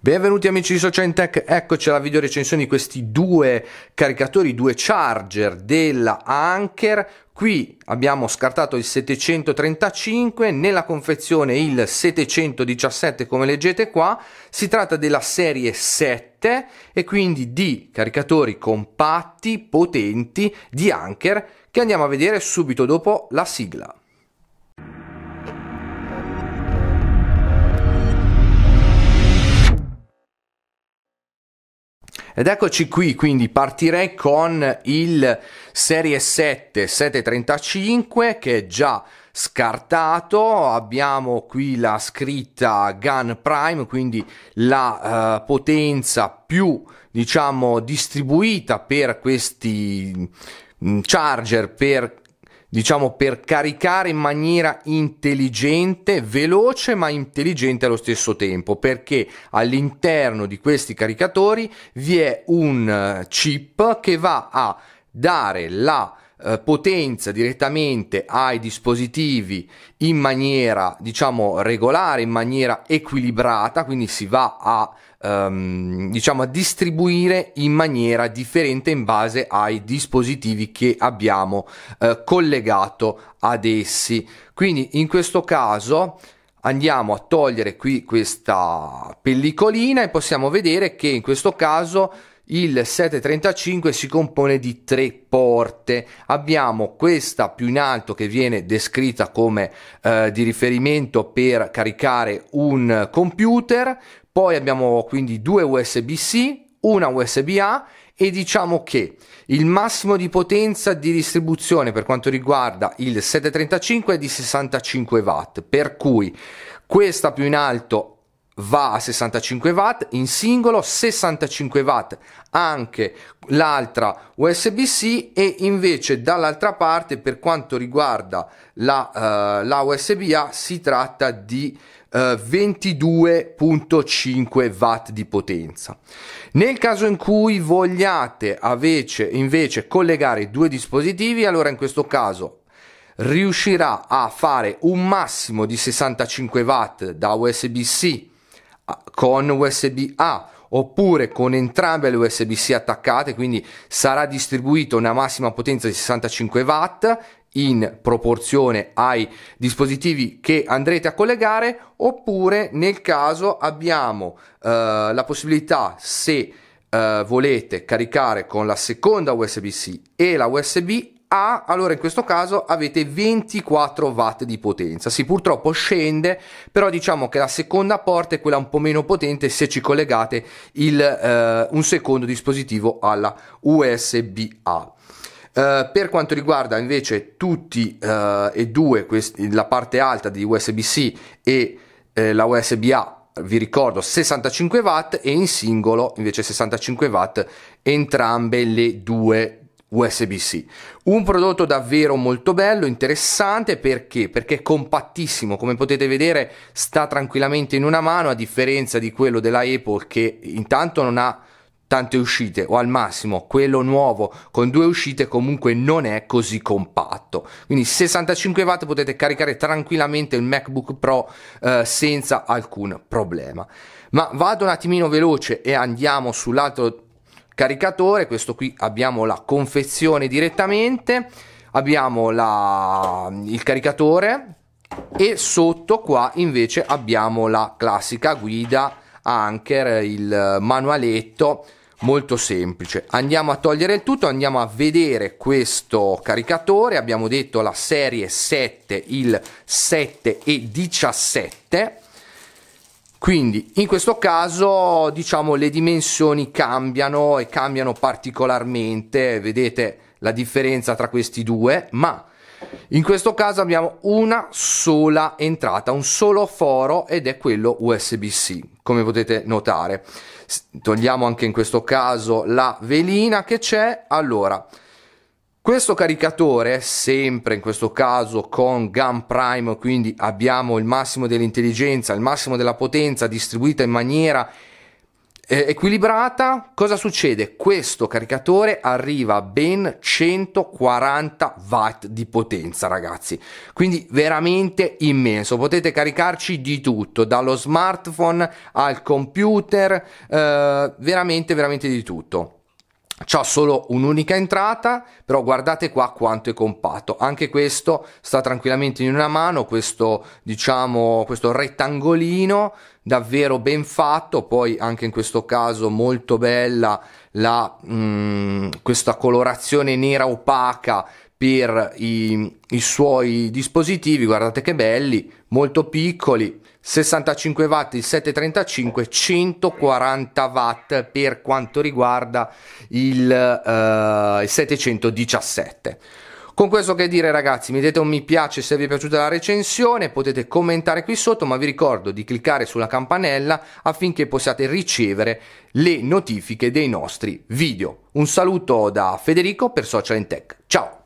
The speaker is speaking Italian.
Benvenuti amici di Socientech, eccoci alla video recensione di questi due caricatori, due charger della Anker. Qui abbiamo scartato il 735, nella confezione il 717 come leggete qua. Si tratta della serie 7 e quindi di caricatori compatti, potenti di Anker che andiamo a vedere subito dopo la sigla. Ed eccoci qui, quindi partirei con il Serie 7 735 che è già scartato, abbiamo qui la scritta Gun Prime, quindi la eh, potenza più diciamo distribuita per questi mm, charger per diciamo per caricare in maniera intelligente, veloce ma intelligente allo stesso tempo, perché all'interno di questi caricatori vi è un eh, chip che va a dare la eh, potenza direttamente ai dispositivi in maniera diciamo regolare, in maniera equilibrata, quindi si va a ehm, diciamo a distribuire in maniera differente in base ai dispositivi che abbiamo eh, collegato ad essi. Quindi in questo caso andiamo a togliere qui questa pellicolina e possiamo vedere che in questo caso il 735 si compone di tre porte. Abbiamo questa più in alto che viene descritta come eh, di riferimento per caricare un computer, poi abbiamo quindi due USB-C, una USB-A e diciamo che il massimo di potenza di distribuzione per quanto riguarda il 735 è di 65 watt, per cui questa più in alto va a 65 watt in singolo 65 watt anche l'altra USB-C e invece dall'altra parte per quanto riguarda la, uh, la USB-A si tratta di uh, eh, 22.5 watt di potenza nel caso in cui vogliate invece, invece collegare due dispositivi allora in questo caso riuscirà a fare un massimo di 65 watt da USB-C con USB-A oppure con entrambe le USB-C attaccate, quindi sarà distribuito una massima potenza di 65 watt in proporzione ai dispositivi che andrete a collegare oppure nel caso abbiamo eh, la possibilità se eh, volete caricare con la seconda USB-C e la USB a, allora in questo caso avete 24 watt di potenza. Sì, purtroppo scende, però diciamo che la seconda porta è quella un po' meno potente se ci collegate il, eh, un secondo dispositivo alla USB-A. Uh, eh, per quanto riguarda invece tutti uh, e due questi, la parte alta di USB-C e eh, la USB-A vi ricordo 65 watt e in singolo invece 65 watt entrambe le due USB-C. Un prodotto davvero molto bello, interessante perché? Perché è compattissimo, come potete vedere sta tranquillamente in una mano a differenza di quello della Apple che intanto non ha tante uscite o al massimo quello nuovo con due uscite comunque non è così compatto quindi 65 watt potete caricare tranquillamente il macbook pro eh, senza alcun problema ma vado un attimino veloce e andiamo sull'altro caricatore, questo qui abbiamo la confezione direttamente, abbiamo la, il caricatore e sotto qua invece abbiamo la classica guida anker, il manualetto molto semplice. Andiamo a togliere il tutto, andiamo a vedere questo caricatore, abbiamo detto la serie 7, il 7 e 17 quindi in questo caso diciamo le dimensioni cambiano e cambiano particolarmente, vedete la differenza tra questi due, ma in questo caso abbiamo una sola entrata, un solo foro ed è quello USB-C, come potete notare. Togliamo anche in questo caso la velina che c'è. Allora, questo caricatore, sempre in questo caso con GAN Prime, quindi abbiamo il massimo dell'intelligenza, il massimo della potenza distribuita in maniera eh, equilibrata, cosa succede? Questo caricatore arriva a ben 140 watt di potenza, ragazzi. Quindi veramente immenso. Potete caricarci di tutto, dallo smartphone al computer, eh, veramente, veramente di tutto. C'ha solo un'unica entrata, però guardate qua quanto è compatto. Anche questo sta tranquillamente in una mano, questo, diciamo, questo rettangolino davvero ben fatto, poi anche in questo caso molto bella la, mh, mm, questa colorazione nera opaca per i, i suoi dispositivi, guardate che belli, molto piccoli, 65 watt il 735 140 watt per quanto riguarda il, eh, il 717 con questo che dire ragazzi, mettete un mi piace se vi è piaciuta la recensione, potete commentare qui sotto, ma vi ricordo di cliccare sulla campanella affinché possiate ricevere le notifiche dei nostri video. Un saluto da Federico per Social in Tech. Ciao!